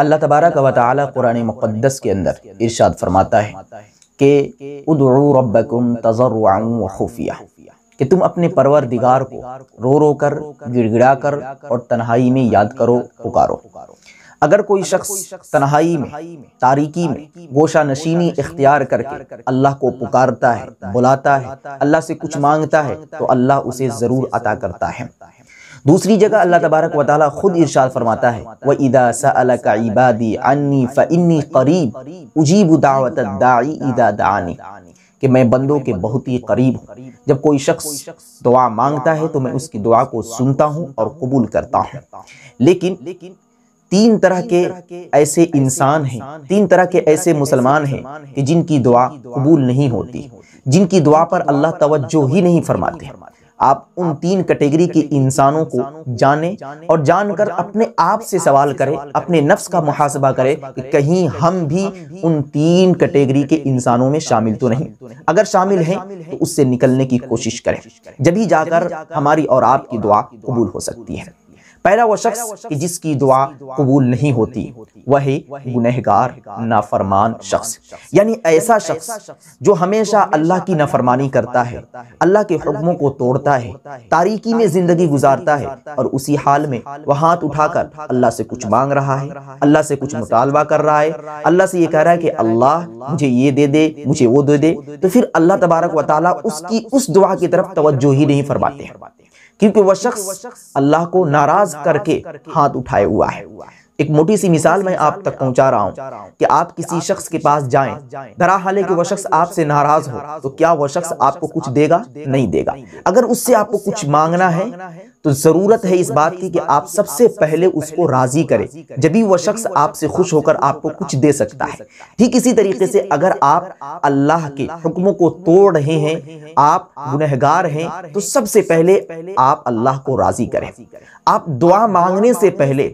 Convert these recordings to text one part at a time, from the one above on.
अल्लाह तबारा का वाली कुरान मुक़दस के अंदर इर्शाद फरमाता है कि उदरू कि तुम अपने परवर दिगार को रो रो कर गिड़गिड़ा कर और तन्हाई में याद करो पुकारो अगर कोई शख्स तन्हाई में तारीकी में गोशा नशीनी इख्तियार करके अल्लाह को पुकारता है बुलाता है अल्लाह से कुछ मांगता है तो अल्लाह उसे ज़रूर अता करता है दूसरी जगह अल्लाह तबारक व ताली खुद इरशाद फरमाता है व इदा का इबादी अन्नी फ़न्नी करीब उजीब दावत दाई इदा दानी कि मैं बंदों के बहुत ही करीब हूँ जब कोई शख्स दुआ मांगता है तो मैं उसकी दुआ को सुनता हूँ और कबूल करता हूँ लेकिन तीन तरह के ऐसे इंसान हैं तीन तरह के ऐसे मुसलमान हैं कि जिनकी दुआ कबूल नहीं होती जिनकी दुआ पर अल्लाह तवज्जो ही नहीं फरमाते आप उन तीन कैटेगरी के इंसानों को जाने और जानकर अपने आप से सवाल करें अपने नफ्स का मुहासबा करें कि कहीं हम भी उन तीन कैटेगरी के इंसानों में शामिल तो, तो नहीं अगर शामिल हैं तो उससे निकलने की कोशिश करें जब ही जाकर हमारी और आपकी दुआ कबूल हो सकती है पहला वो शख्स जिसकी दुआ कबूल नहीं होती वह गुनहगार नाफरमान शख्स यानी ऐसा शख्स जो हमेशा अल्लाह की नाफरमानी करता है अल्लाह के हुक्मों को तोड़ता है तारीकी में ज़िंदगी गुजारता है और उसी हाल में वह हाथ उठाकर अल्लाह से कुछ मांग रहा है अल्लाह से कुछ मुतालबा कर रहा है अल्लाह से ये कह रहा है कि अल्लाह मुझे ये दे दे मुझे वो दे दे तो फिर अल्लाह तबारक वाली उसकी उस दुआ की तरफ तवज्जो ही नहीं फरमाते हैं क्योंकि वह शख्स अल्लाह को नाराज करके हाथ उठाए हुआ है एक मोटी सी मिसाल मैं आप तक पहुंचा रहा हूं कि आप किसी शख्स के पास जाएं दरा हाले कि वह शख्स आपसे नाराज हो तो क्या वह शख्स आपको कुछ देगा नहीं देगा अगर उससे आपको कुछ मांगना है तो ज़रूरत है इस बात की कि आप सबसे पहले उसको राज़ी करें जब भी वह शख्स आपसे खुश होकर आपको कुछ दे सकता है ठीक इसी तरीके से अगर आप अल्लाह के हुक्मों को तोड़ रहे हैं आप गुनहगार हैं तो सबसे पहले आप अल्लाह को राज़ी करें आप दुआ मांगने से पहले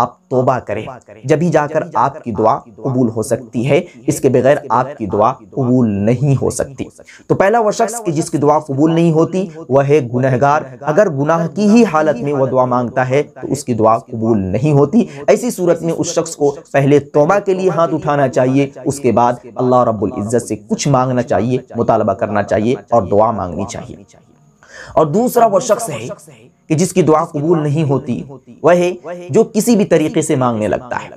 आप तोबा करें जब ही जाकर आपकी दुआ कबूल हो सकती है इसके बगैर आपकी दुआ कबूल नहीं हो सकती तो पहला वह शख्स जिसकी दुआ कबूल नहीं होती वह है गुनहगार अगर गुनाह की ही हालत में वह दुआ मांगता है तो उसकी दुआ कबूल नहीं होती ऐसी सूरत में उस शख्स को पहले तोबा के लिए हाथ उठाना चाहिए उसके बाद अल्लाह रब्बुल इज़्ज़त से कुछ मांगना चाहिए मुतालबा करना चाहिए और दुआ मांगनी चाहिए और दूसरा वह शख्स है कि जिसकी दुआ कबूल नहीं होती वह है जो किसी भी तरीके से मांगने लगता है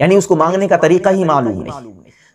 यानी उसको मांगने का तरीका ही मालूम नहीं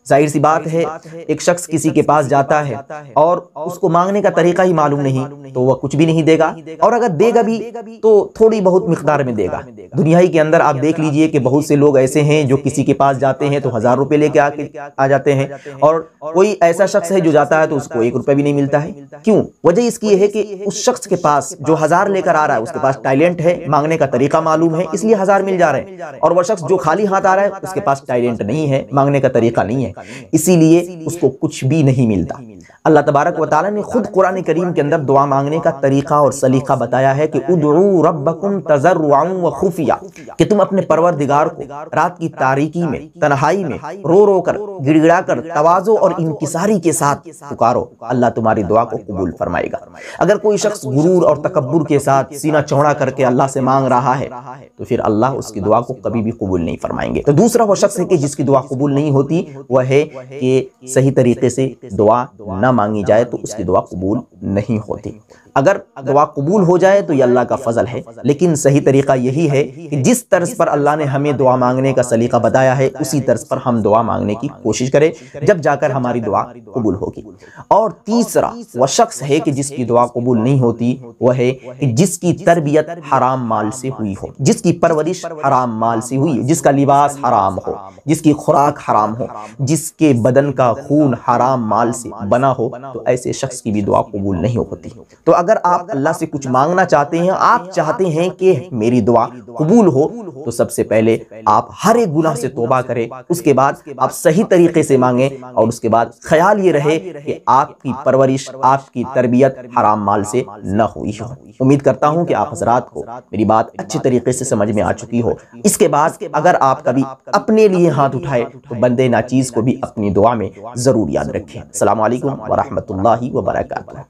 जाहिर सी बात है एक शख्स किसी के पास जाता है और उसको मांगने का तरीका ही मालूम नहीं तो वह कुछ भी नहीं देगा और अगर देगा भी तो थोड़ी तो बहुत मकदार में देगा दुनिया ही के अंदर आप देख लीजिए कि बहुत से लोग ऐसे हैं जो किसी के पास जाते हैं तो हज़ार तो रुपये लेके आके आ जाते हैं और कोई ऐसा शख्स है जो जाता है तो, तो उसको एक रुपये भी नहीं मिलता है क्यों वजह इसकी है कि उस शख्स के पास जो हज़ार लेकर आ रहा है उसके पास टैलेंट है मांगने का तरीका मालूम है इसलिए हज़ार मिल जा रहे हैं और वह शख्स जो खाली हाथ आ रहा है उसके पास टैलेंट नहीं है मांगने का तरीका नहीं है इसीलिए उसको कुछ भी नहीं मिलता अल्लाह तबारक व ने खुद कुरान करीम के अंदर दुआ मांगने का तरीका और सलीका बताया है कि उदरू रबकुम तजर्रुआउं व खुफिया कि तुम अपने परवरदिगार को रात की तारीकी में तन्हाई में रो रो कर गिड़गिड़ा कर तवाजो और इनकिसारी के साथ पुकारो अल्लाह तुम्हारी दुआ को कबूल फरमाएगा अगर कोई शख्स गुरूर और तकबर के साथ सीना चौड़ा करके अल्लाह से मांग रहा है तो फिर अल्लाह उसकी दुआ को कभी भी कबूल नहीं फरमाएंगे तो दूसरा वो शख्स है कि जिसकी दुआ कबूल नहीं होती वह है कि सही तरीके से दुआ न मांगी जाए तो उसकी दुआ कबूल नहीं होती अगर दुआ कबूल हो जाए तो ये अल्लाह का फ़ज़ल है लेकिन सही तरीका यही है कि जिस तर्ज पर अल्लाह ने हमें दुआ मांगने का सलीका बताया है उसी तर्ज पर हम दुआ मांगने की कोशिश करें जब जाकर हमारी दुआ कबूल होगी और तीसरा वह शख्स है कि जिसकी दुआ कबूल नहीं होती वह है कि जिसकी तरबियत हराम माल से हुई हो जिसकी परवरिश हराम माल से हुई जिसका लिबास हराम हो जिसकी खुराक हराम हो जिसके बदन का खून हराम माल से बना हो तो ऐसे शख्स की भी दुआ कबूल नहीं होती तो अगर आप अल्लाह से कुछ मांगना चाहते हैं आप चाहते हैं कि मेरी दुआ कबूल हो तो सबसे पहले आप हर एक गुनाह से तोबा करें उसके बाद आप सही तरीके से मांगे और उसके बाद ख्याल ये रहे कि आपकी परवरिश आपकी तरबियत हराम माल से न हुई हो उम्मीद करता हूँ कि आप हजरात को मेरी बात अच्छे तरीके से समझ में आ चुकी हो इसके बाद अगर आप कभी अपने लिए हाथ उठाए तो, तो बंदे नाचीज को भी अपनी दुआ में ज़रूर याद रखें अल्लाम वरहमल वर्का